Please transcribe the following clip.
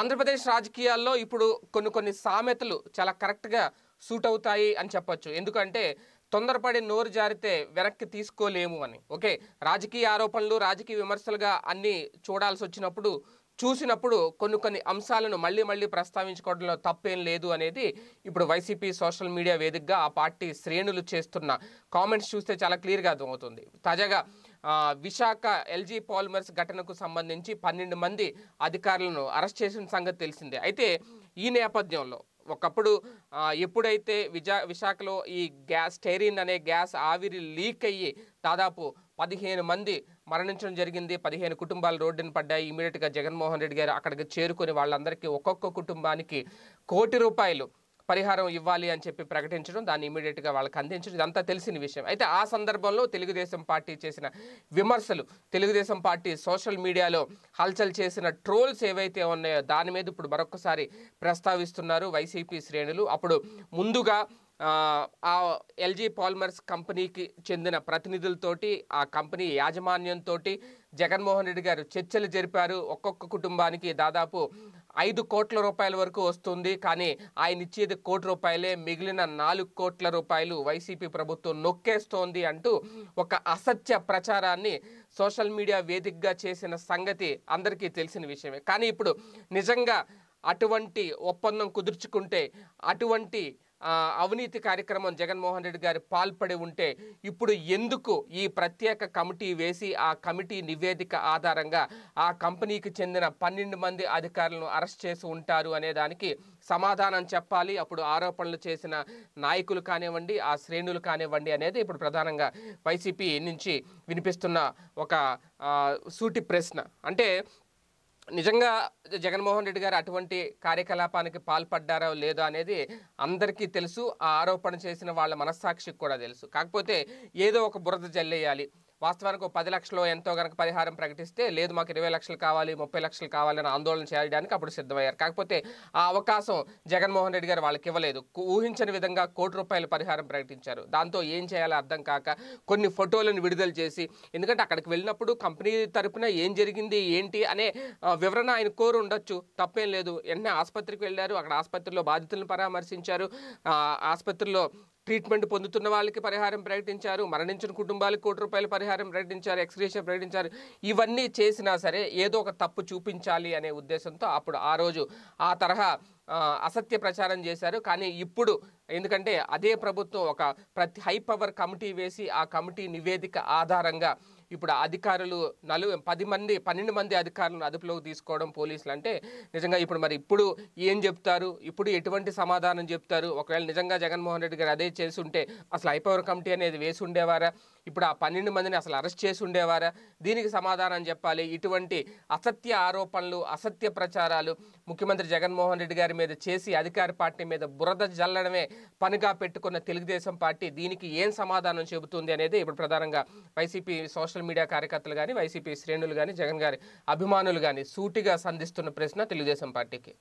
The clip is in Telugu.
ఆంధ్రప్రదేశ్ రాజకీయాల్లో ఇప్పుడు కొన్ని కొన్ని సామెతలు చాలా కరెక్ట్గా సూట్ అవుతాయి అని చెప్పొచ్చు ఎందుకంటే తొందరపడి నోరు జారితే వెనక్కి తీసుకోలేము అని ఓకే రాజకీయ ఆరోపణలు రాజకీయ విమర్శలుగా అన్నీ చూడాల్సి వచ్చినప్పుడు చూసినప్పుడు కొన్ని కొన్ని అంశాలను మళ్ళీ మళ్ళీ ప్రస్తావించుకోవడంలో తప్పేం లేదు అనేది ఇప్పుడు వైసీపీ సోషల్ మీడియా వేదికగా ఆ పార్టీ శ్రేణులు చేస్తున్న కామెంట్స్ చూస్తే చాలా క్లియర్గా అర్థమవుతుంది తాజాగా విశాఖ ఎల్జీ పాలిమర్స్ ఘటనకు సంబంధించి పన్నెండు మంది అధికారులను అరెస్ట్ చేసిన సంగతి తెలిసిందే అయితే ఈ నేపథ్యంలో ఒకప్పుడు ఎప్పుడైతే విజా విశాఖలో ఈ గ్యాస్ స్టైరిన్ అనే గ్యాస్ ఆవిరి లీక్ అయ్యి దాదాపు పదిహేను మంది మరణించడం జరిగింది పదిహేను కుటుంబాలు రోడ్డుని పడ్డాయి ఇమీడియట్గా జగన్మోహన్ రెడ్డి గారు అక్కడికి చేరుకొని వాళ్ళందరికీ ఒక్కొక్క కుటుంబానికి కోటి రూపాయలు పరిహారం ఇవ్వాలి అని చెప్పి ప్రకటించడం దాన్ని ఇమీడియట్గా వాళ్ళకి అందించడం ఇదంతా తెలిసిన విషయం అయితే ఆ సందర్భంలో తెలుగుదేశం పార్టీ చేసిన విమర్శలు తెలుగుదేశం పార్టీ సోషల్ మీడియాలో హల్చల్ చేసిన ట్రోల్స్ ఏవైతే ఉన్నాయో దాని మీద ఇప్పుడు మరొకసారి ప్రస్తావిస్తున్నారు వైసీపీ శ్రేణులు అప్పుడు ముందుగా ఆ ఎల్జీ పాలిమర్స్ కంపెనీకి చెందిన ప్రతినిధులతోటి ఆ కంపెనీ యాజమాన్యంతో జగన్మోహన్ రెడ్డి గారు చర్చలు జరిపారు ఒక్కొక్క కుటుంబానికి దాదాపు ఐదు కోట్ల రూపాయల వరకు వస్తుంది కానీ ఆయన ఇచ్చేది కోటి రూపాయలే మిగిలిన నాలుగు కోట్ల రూపాయలు వైసీపీ ప్రభుత్వం నొక్కేస్తోంది అంటూ ఒక అసత్య ప్రచారాన్ని సోషల్ మీడియా వేదికగా చేసిన సంగతి అందరికీ తెలిసిన విషయమే కానీ ఇప్పుడు నిజంగా అటువంటి ఒప్పందం కుదుర్చుకుంటే అటువంటి అవినీతి కార్యక్రమం జగన్మోహన్ రెడ్డి గారు పాల్పడి ఉంటే ఇప్పుడు ఎందుకు ఈ ప్రత్యేక కమిటీ వేసి ఆ కమిటీ నివేదిక ఆధారంగా ఆ కంపెనీకి చెందిన పన్నెండు మంది అధికారులను అరెస్ట్ చేసి ఉంటారు అనే దానికి సమాధానం చెప్పాలి అప్పుడు ఆరోపణలు చేసిన నాయకులు కానివ్వండి ఆ శ్రేణులు కానివ్వండి అనేది ఇప్పుడు ప్రధానంగా వైసీపీ నుంచి వినిపిస్తున్న ఒక సూటి ప్రశ్న అంటే నిజంగా జగన్మోహన్ రెడ్డి గారు అటువంటి కార్యకలాపానికి పాల్పడ్డారో లేదో అనేది అందరికీ తెలుసు ఆ ఆరోపణ చేసిన వాళ్ళ మనస్సాక్షికి కూడా తెలుసు కాకపోతే ఏదో ఒక బురద జల్లేయాలి వాస్తవానికి పది లక్షలు ఎంతో గనక పరిహారం ప్రకటిస్తే లేదు మాకు ఇరవై లక్షలు కావాలి ముప్పై లక్షలు కావాలని ఆందోళన చేయడానికి అప్పుడు సిద్ధమయ్యారు కాకపోతే ఆ అవకాశం జగన్మోహన్ రెడ్డి గారు వాళ్ళకి ఇవ్వలేదు ఊహించని విధంగా కోటి రూపాయలు పరిహారం ప్రకటించారు దాంతో ఏం చేయాలో అర్థం కాక కొన్ని ఫోటోలను విడుదల చేసి ఎందుకంటే అక్కడికి వెళ్ళినప్పుడు కంపెనీ తరపున ఏం జరిగింది ఏంటి అనే వివరణ ఆయన కోరు ఉండొచ్చు తప్పేం లేదు ఎన్నే ఆసుపత్రికి వెళ్ళారు అక్కడ ఆసుపత్రిలో బాధితులను పరామర్శించారు ఆసుపత్రిలో ట్రీట్మెంట్ పొందుతున్న వాళ్ళకి పరిహారం ప్రకటించారు మరణించిన కుటుంబాలకు కోటి రూపాయల పరిహారం ప్రకటించారు ఎక్స్గ్రేషన్ ప్రకటించారు ఇవన్నీ చేసినా సరే ఏదో ఒక తప్పు చూపించాలి అనే ఉద్దేశంతో అప్పుడు ఆ రోజు ఆ తరహా అసత్య ప్రచారం చేశారు కానీ ఇప్పుడు ఎందుకంటే అదే ప్రభుత్వం ఒక ప్రతి హై పవర్ కమిటీ వేసి ఆ కమిటీ నివేదిక ఆధారంగా ఇప్పుడు అధికారులు నలు పది మంది పన్నెండు మంది అధికారులను అదుపులోకి తీసుకోవడం పోలీసులు అంటే నిజంగా ఇప్పుడు మరి ఇప్పుడు ఏం చెప్తారు ఇప్పుడు ఎటువంటి సమాధానం చెప్తారు ఒకవేళ నిజంగా జగన్మోహన్ రెడ్డి గారు అదే చేసి ఉంటే అసలు హైపవర్ కమిటీ అనేది వేసి ఉండేవారా ఇప్పుడు ఆ పన్నెండు మందిని అసలు అరెస్ట్ చేసి ఉండేవారా దీనికి సమాధానం చెప్పాలి ఇటువంటి అసత్య ఆరోపణలు అసత్య ప్రచారాలు ముఖ్యమంత్రి జగన్మోహన్ రెడ్డి గారి మీద చేసి అధికార పార్టీ మీద బురద జల్లడమే పనిగా పెట్టుకున్న తెలుగుదేశం పార్టీ దీనికి ఏం సమాధానం చెబుతుంది అనేది ఇప్పుడు ప్రధానంగా వైసీపీ సోషల్ మీడియా కార్యకర్తలు కానీ వైసీపీ శ్రేణులు కానీ జగన్ గారి అభిమానులు కానీ సూటిగా సంధిస్తున్న ప్రశ్న తెలుగుదేశం పార్టీకి